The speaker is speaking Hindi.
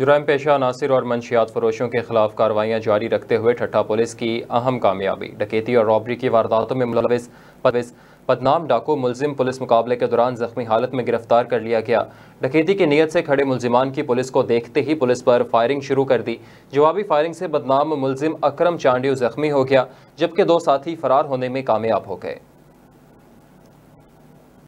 जुराम पेशा अनासर और मंशियात फरोशों के खिलाफ कार्रवाइयाँ जारी रखते हुए ठट्ठा पुलिस की अहम कामयाबी डकैती और रॉबरी की वारदातों में मुलविस बदनाम डाकू मुलजिम पुलिस मुकाबले के दौरान जख्मी हालत में गिरफ्तार कर लिया गया डकैती की नीयत से खड़े मुलजिमान की पुलिस को देखते ही पुलिस पर फायरिंग शुरू कर दी जवाबी फायरिंग से बदनाम मुलजिम अक्रम चांडियो जख्मी हो गया जबकि दो साथी फरार होने में कामयाब हो गए